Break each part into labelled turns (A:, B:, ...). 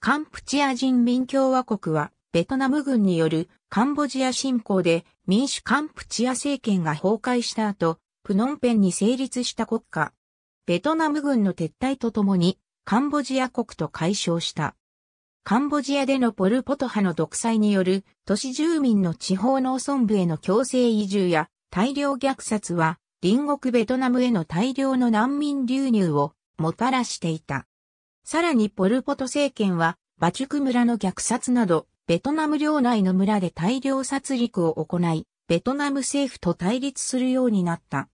A: カンプチア人民共和国は、ベトナム軍によるカンボジア侵攻で民主カンプチア政権が崩壊した後、プノンペンに成立した国家。ベトナム軍の撤退とともに、カンボジア国と解消した。カンボジアでのポルポト派の独裁による都市住民の地方農村部への強制移住や大量虐殺は隣国ベトナムへの大量の難民流入をもたらしていた。さらにポルポト政権は、バチュク村の虐殺など、ベトナム領内の村で大量殺戮を行い、ベトナム政府と対立するようになった。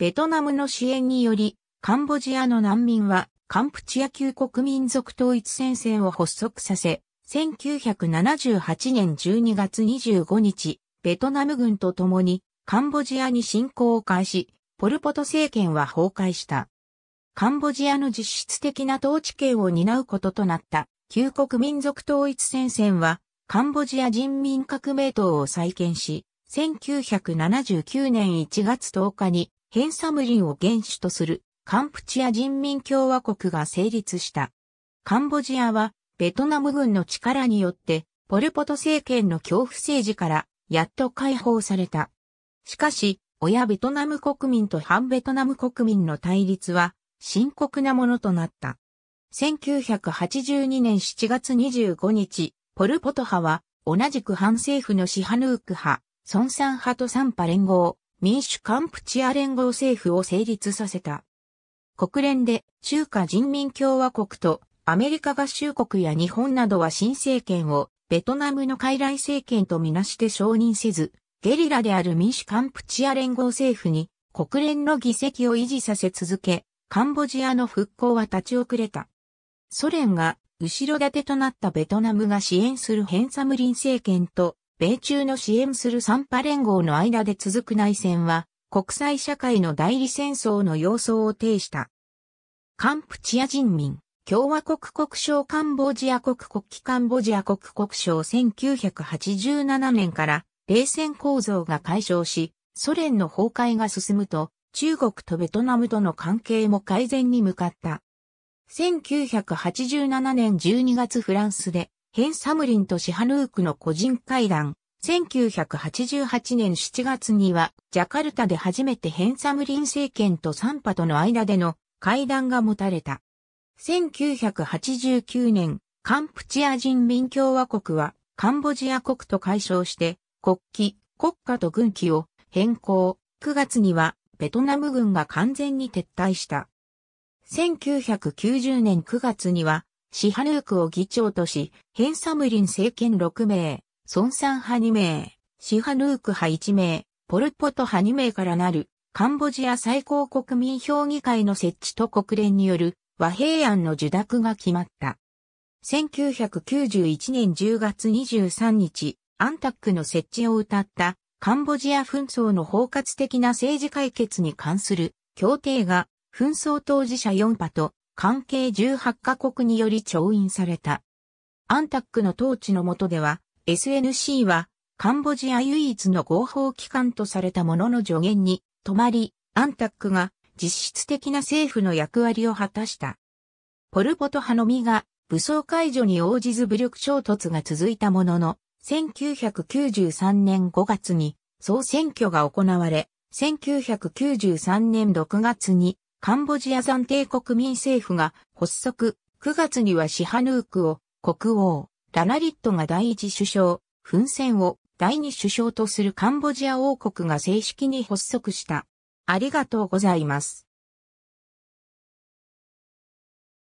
A: ベトナムの支援により、カンボジアの難民は、カンプチア旧国民族統一戦線を発足させ、1978年12月25日、ベトナム軍と共にカンボジアに侵攻を開始、ポルポト政権は崩壊した。カンボジアの実質的な統治権を担うこととなった、旧国民族統一戦線は、カンボジア人民革命党を再建し、1979年1月10日に、ヘンサムリンを原首とする、カンプチア人民共和国が成立した。カンボジアは、ベトナム軍の力によって、ポルポト政権の恐怖政治から、やっと解放された。しかし、親ベトナム国民と反ベトナム国民の対立は、深刻なものとなった。1982年7月25日、ポル・ポト派は、同じく反政府のシハヌーク派、ソンサン派とサンパ連合、民主カンプチア連合政府を成立させた。国連で中華人民共和国とアメリカ合衆国や日本などは新政権をベトナムの傀儡政権とみなして承認せず、ゲリラである民主カンプチア連合政府に国連の議席を維持させ続け、カンボジアの復興は立ち遅れた。ソ連が後ろ盾となったベトナムが支援するヘンサムリン政権と、米中の支援するサンパ連合の間で続く内戦は、国際社会の代理戦争の様相を呈した。カンプチア人民、共和国国省カンボジア国国旗カンボジア国国省1987年から冷戦構造が解消し、ソ連の崩壊が進むと、中国とベトナムとの関係も改善に向かった。1987年12月フランスで、ヘン・サムリンとシハヌークの個人会談。1988年7月には、ジャカルタで初めてヘン・サムリン政権とサンパとの間での会談が持たれた。1989年、カンプチア人民共和国は、カンボジア国と解消して、国旗、国家と軍旗を変更。9月には、ベトナム軍が完全に撤退した。1990年9月には、シハヌークを議長とし、ヘンサムリン政権6名、孫さん派2名、シハヌーク派1名、ポルポト派2名からなる、カンボジア最高国民評議会の設置と国連による和平案の受諾が決まった。1991年10月23日、アンタックの設置を謳ったカンボジア紛争の包括的な政治解決に関する協定が紛争当事者4派と関係18カ国により調印された。アンタックの統治の下では SNC はカンボジア唯一の合法機関とされたものの助言に止まり、アンタックが実質的な政府の役割を果たした。ポルポト派のみが武装解除に応じず武力衝突が続いたものの、1993年5月に総選挙が行われ、1993年6月にカンボジア暫定国民政府が発足、9月にはシハヌークを国王、ラナリットが第一首相、フンセンを第二首相とするカンボジア王国が正式に発足した。ありがとうございます。